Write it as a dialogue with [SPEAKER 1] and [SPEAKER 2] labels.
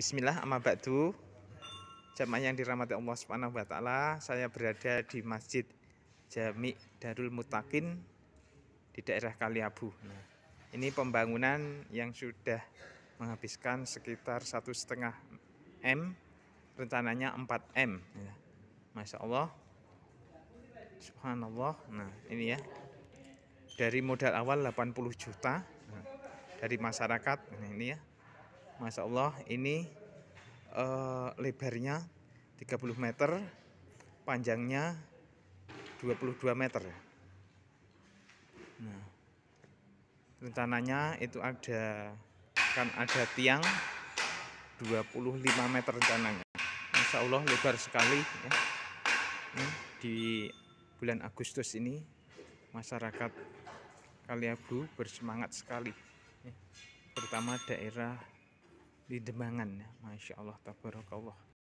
[SPEAKER 1] Bismillah amma ba'du. Jamaah yang dirahmati Allah Subhanahu wa taala, saya berada di Masjid Jami Darul Mutakin di daerah Kaliabu. Nah, ini pembangunan yang sudah menghabiskan sekitar satu setengah m, rencananya 4 m. Ya. Masya Allah, Subhanallah. Nah ini ya dari modal awal 80 juta nah, dari masyarakat nah, ini ya Masya Allah ini uh, lebarnya 30 meter panjangnya 22 meter nah rencananya itu ada kan ada tiang 25 meter rencananya Masya Allah lebar sekali ya. di bulan Agustus ini masyarakat Kaliabu bersemangat sekali ya. terutama daerah di Demangan. Masya Allah, tabarakallah.